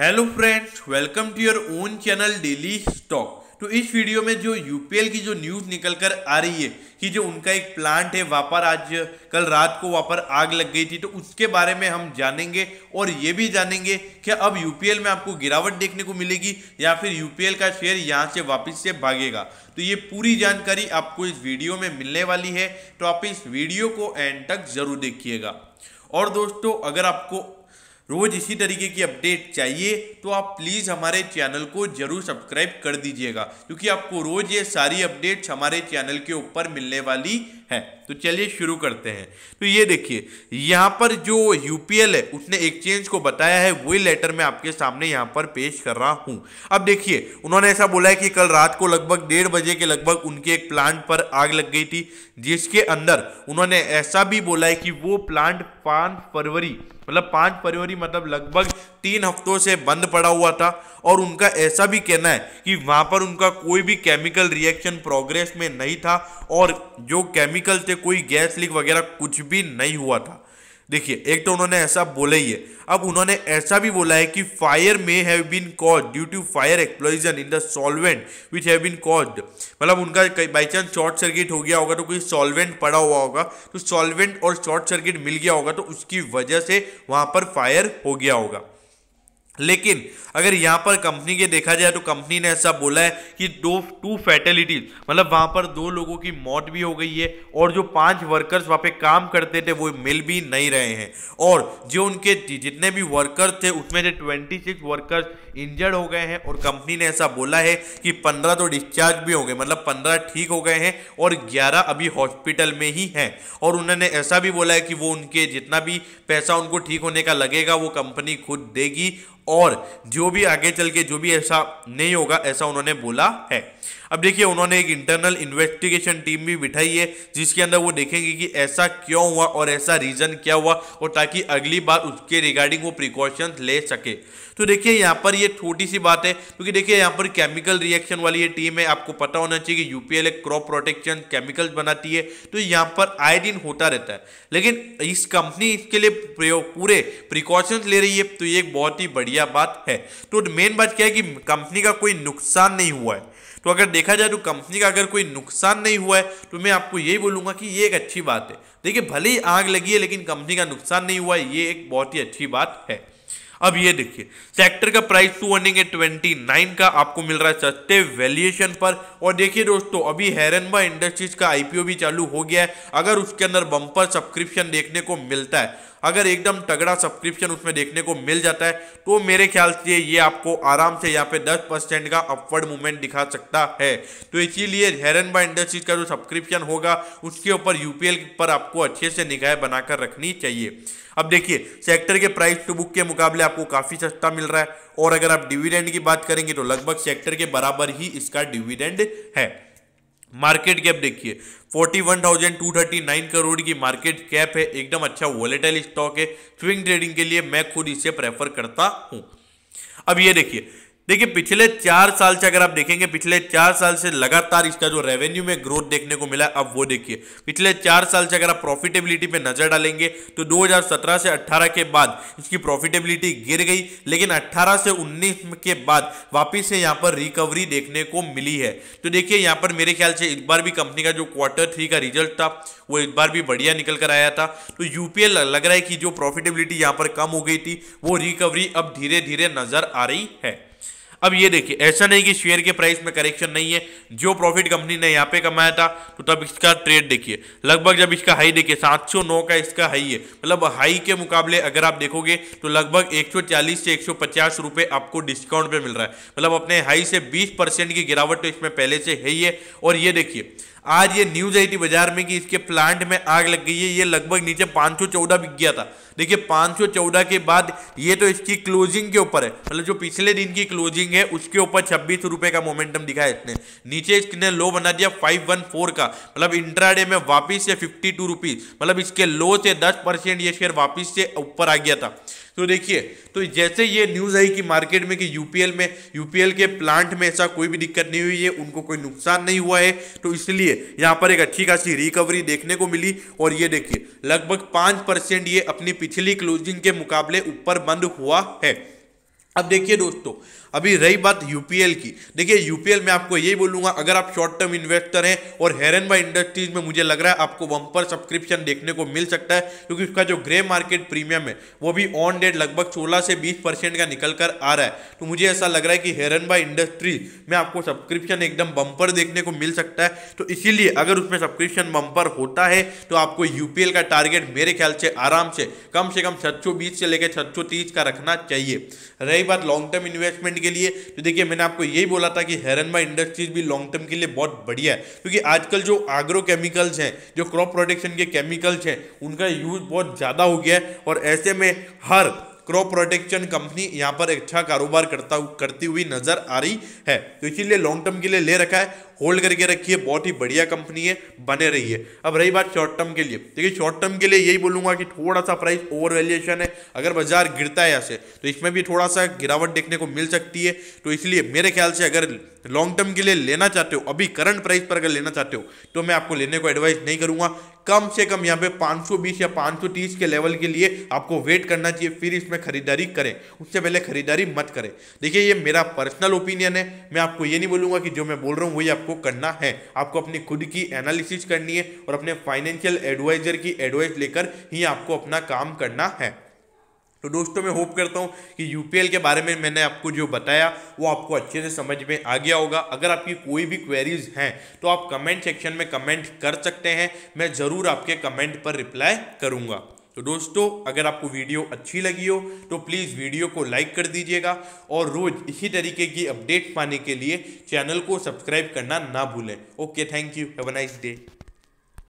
hello friends welcome to your own channel daily stock तो इस video में जो यूपीएल की जो न्यूज़ निकल कर आ रही है कि जो उनका एक प्लांट है वहाँ पर आज कल रात को वहाँ पर आग लग गई थी तो उसके बारे में हम जानेंगे और ये भी जानेंगे कि अब यूपीएल में आपको गिरावट देखने को मिलेगी या फिर यूपीएल का शेयर यहाँ से वापस से भागेगा तो ये पूरी जानकारी आपको इस वीडियो में मिलने वाली है तो आप इस वीडियो को एंड तक ज़रूर देखिएगा और दोस्तों अगर आपको रोज़ इसी तरीके की अपडेट चाहिए तो आप प्लीज़ हमारे चैनल को ज़रूर सब्सक्राइब कर दीजिएगा क्योंकि आपको रोज़ ये सारी अपडेट्स हमारे चैनल के ऊपर मिलने वाली है तो चलिए शुरू करते हैं तो ये देखिए यहाँ पर जो यूपीएल है उसने एक्सचेंज को बताया है वही लेटर मैं आपके सामने यहाँ पर पेश कर रहा हूँ अब देखिए उन्होंने ऐसा बोला है कि कल रात को लगभग डेढ़ बजे के लगभग उनके एक प्लांट पर आग लग गई थी जिसके अंदर उन्होंने ऐसा भी बोला है कि वो प्लांट पाँच फरवरी मतलब पाँच फरवरी मतलब लगभग तीन हफ्तों से बंद पड़ा हुआ था और उनका ऐसा भी कहना है कि वहाँ पर उनका कोई भी केमिकल रिएक्शन प्रोग्रेस में नहीं था और जो केमिकल थे कोई गैस लीक वगैरह कुछ भी नहीं हुआ था देखिए एक तो उन्होंने ऐसा बोला ही है अब उन्होंने ऐसा भी बोला है कि fire may have been cause due to fire explosion in the solvent which have been caused मतलब उनका बाई चांस शॉर्ट सर्किट हो गया होगा तो कोई सॉल्वेंट पड़ा हुआ होगा तो सॉल्वेंट और शॉर्ट सर्किट मिल गया होगा तो उसकी वजह से वहाँ पर फायर हो गया होगा लेकिन अगर यहाँ पर कंपनी के देखा जाए तो कंपनी ने ऐसा बोला है कि दो टू फैटेलिटीज मतलब वहाँ पर दो लोगों की मौत भी हो गई है और जो पांच वर्कर्स वहाँ पे काम करते थे वो मिल भी नहीं रहे हैं और जो उनके जितने भी वर्कर्स थे उसमें से ट्वेंटी सिक्स वर्कर्स इंजर्ड हो गए हैं और कंपनी ने ऐसा बोला है कि पंद्रह तो डिस्चार्ज भी हो गए मतलब पंद्रह ठीक हो गए हैं और ग्यारह अभी हॉस्पिटल में ही हैं और उन्होंने ऐसा भी बोला है कि वो उनके जितना भी पैसा उनको ठीक होने का लगेगा वो कंपनी खुद देगी और जो भी आगे चल के जो भी ऐसा नहीं होगा ऐसा उन्होंने बोला है अब देखिए उन्होंने एक इंटरनल इन्वेस्टिगेशन टीम भी बिठाई है जिसके अंदर वो देखेंगे कि ऐसा क्यों हुआ और ऐसा रीज़न क्या हुआ और ताकि अगली बार उसके रिगार्डिंग वो प्रिकॉशंस ले सके तो देखिए यहाँ पर ये छोटी सी बात है क्योंकि तो देखिए यहाँ पर केमिकल रिएक्शन वाली ये टीम है आपको पता होना चाहिए कि यूपीएल एक क्रॉप प्रोटेक्शन केमिकल्स बनाती है तो यहाँ पर आए दिन होता रहता है लेकिन इस कंपनी इसके लिए पूरे प्रिकॉशंस ले रही है तो ये एक बहुत ही बढ़िया बात है तो मेन बात क्या है कि कंपनी का कोई नुकसान नहीं हुआ है तो अगर देखा जाए तो कंपनी का अगर कोई नुकसान नहीं हुआ है तो मैं आपको यही बोलूंगा कि ये एक अच्छी बात है देखिए भले ही आग लगी है लेकिन कंपनी का नुकसान नहीं हुआ है ये एक बहुत ही अच्छी बात है अब ये देखिए सेक्टर का प्राइस टू अर्निंग है ट्वेंटी नाइन का आपको मिल रहा है सस्ते वैल्यूएशन पर और देखिए दोस्तों अभी हैरनबा इंडस्ट्रीज का आईपीओ भी चालू हो गया है अगर उसके अंदर बम्पर सब्सक्रिप्शन देखने को मिलता है अगर एकदम तगड़ा सब्सक्रिप्शन उसमें देखने को मिल जाता है तो मेरे ख्याल से ये आपको आराम से यहाँ पे 10 परसेंट का अपवर्ड मूवमेंट दिखा सकता है तो इसीलिए हेरन बाय इंडस्ट्रीज का जो सब्सक्रिप्शन होगा उसके ऊपर यूपीएल पर आपको अच्छे से निगाह बनाकर रखनी चाहिए अब देखिए सेक्टर के प्राइस टू बुक के मुकाबले आपको काफ़ी सस्ता मिल रहा है और अगर आप डिविडेंड की बात करेंगे तो लगभग सेक्टर के बराबर ही इसका डिविडेंड है मार्केट कैप देखिए 41,239 करोड़ की मार्केट कैप है एकदम अच्छा वॉलेटाइल स्टॉक है स्विंग ट्रेडिंग के लिए मैं खुद इसे प्रेफर करता हूं अब ये देखिए देखिए पिछले चार साल से अगर आप देखेंगे पिछले चार साल से लगातार इसका जो रेवेन्यू में ग्रोथ देखने को मिला अब वो देखिए पिछले चार साल से अगर आप प्रॉफिटेबिलिटी पे नजर डालेंगे तो 2017 से 18 के बाद इसकी प्रॉफिटेबिलिटी गिर गई लेकिन 18 से 19 के बाद वापिस से यहाँ पर रिकवरी देखने को मिली है तो देखिए यहाँ पर मेरे ख्याल से इस बार भी कंपनी का जो क्वार्टर थ्री का रिजल्ट था वो इस बार भी बढ़िया निकल कर आया था तो यूपीएल लग रहा है कि जो प्रॉफिटेबिलिटी यहाँ पर कम हो गई थी वो रिकवरी अब धीरे धीरे नजर आ रही है अब ये देखिए ऐसा नहीं कि शेयर के प्राइस में करेक्शन नहीं है जो प्रॉफिट कंपनी ने यहाँ पे कमाया था तो तब इसका ट्रेड देखिए लगभग जब इसका हाई देखिए 709 का इसका हाई है मतलब हाई के मुकाबले अगर आप देखोगे तो लगभग 140 से 150 रुपए आपको डिस्काउंट पे मिल रहा है मतलब अपने हाई से 20 परसेंट की गिरावट तो इसमें पहले से है ही है और ये देखिए आज ये न्यूज आई थी बाजार में कि इसके प्लांट में आग लग गई है ये लगभग नीचे चौदह बिक गया था देखिए पाँच सौ चौदह के बाद ये तो इसकी क्लोजिंग के ऊपर है मतलब जो पिछले दिन की क्लोजिंग है उसके ऊपर छब्बीस रुपये का मोमेंटम दिखाया इसने नीचे इसने लो बना दिया फाइव वन फोर का मतलब इंट्राडे में वापिस से फिफ्टी टू रुपीज़ मतलब इसके लो से दस परसेंट ये शेयर वापिस से ऊपर आ गया था तो देखिए तो जैसे ये न्यूज़ आई कि मार्केट में कि यूपीएल में यूपीएल के प्लांट में ऐसा कोई भी दिक्कत नहीं हुई है उनको कोई नुकसान नहीं हुआ है तो इसलिए यहाँ पर एक अच्छी खासी रिकवरी देखने को मिली और ये देखिए लगभग पाँच परसेंट ये अपनी पिछली क्लोजिंग के मुकाबले ऊपर बंद हुआ है अब देखिए दोस्तों अभी रही बात यूपीएल की देखिए यूपीएल में आपको यही बोलूंगा अगर आप शॉर्ट टर्म इन्वेस्टर हैं और हेरन बाई इंडस्ट्रीज में मुझे लग रहा है आपको बम्पर सब्सक्रिप्शन देखने को मिल सकता है क्योंकि उसका जो ग्रे मार्केट प्रीमियम है वो भी ऑन डेट लगभग 16 से 20 परसेंट का निकल कर आ रहा है तो मुझे ऐसा लग रहा है कि हेरन बाई इंडस्ट्रीज में आपको सब्सक्रिप्शन एकदम बम्पर देखने को मिल सकता है तो इसीलिए अगर उसमें सब्सक्रिप्शन बम्पर होता है तो आपको यूपीएल का टारगेट मेरे ख्याल से आराम से कम से कम छत से लेकर छः का रखना चाहिए रही बात लॉन्ग टर्म इन्वेस्टमेंट के लिए तो देखिए मैंने आपको यही बोला था कि हेरनमा इंडस्ट्रीज भी लॉन्ग टर्म के लिए बहुत बढ़िया है क्योंकि आजकल जो आग्रो केमिकल्स हैं जो क्रॉप प्रोटेक्शन के केमिकल्स हैं उनका यूज बहुत ज़्यादा हो गया है और ऐसे में हर क्रॉप प्रोटेक्शन कंपनी यहाँ पर अच्छा कारोबार करता करती हुई नजर आ रही है तो इसीलिए लॉन्ग टर्म के लिए ले रखा है होल्ड करके रखिए बहुत ही बढ़िया कंपनी है बने रही है अब रही बात शॉर्ट टर्म के लिए देखिए शॉर्ट टर्म के लिए यही बोलूंगा कि थोड़ा सा प्राइस ओवर वैल्यूएशन है अगर बाजार गिरता है यहाँ से तो इसमें भी थोड़ा सा गिरावट देखने को मिल सकती है तो इसलिए मेरे ख्याल से अगर लॉन्ग टर्म के लिए लेना चाहते हो अभी करंट प्राइस पर अगर लेना चाहते हो तो मैं आपको लेने को एडवाइस नहीं करूंगा कम से कम यहाँ पे 520 या 530 के लेवल के लिए आपको वेट करना चाहिए फिर इसमें खरीदारी करें उससे पहले खरीदारी मत करें देखिए ये मेरा पर्सनल ओपिनियन है मैं आपको ये नहीं बोलूँगा कि जो मैं बोल रहा हूँ वही आप आपको करना है आपको अपनी खुद की एनालिसिस करनी है और अपने फाइनेंशियल एडवाइजर की एडवाइस लेकर ही आपको अपना काम करना है तो दोस्तों मैं होप करता हूं कि यूपीएल के बारे में मैंने आपको जो बताया वो आपको अच्छे से समझ में आ गया होगा अगर आपकी कोई भी क्वेरीज हैं तो आप कमेंट सेक्शन में कमेंट कर सकते हैं मैं ज़रूर आपके कमेंट पर रिप्लाई करूंगा तो दोस्तों अगर आपको वीडियो अच्छी लगी हो तो प्लीज़ वीडियो को लाइक कर दीजिएगा और रोज़ इसी तरीके की अपडेट पाने के लिए चैनल को सब्सक्राइब करना ना भूलें okay thank you have a nice day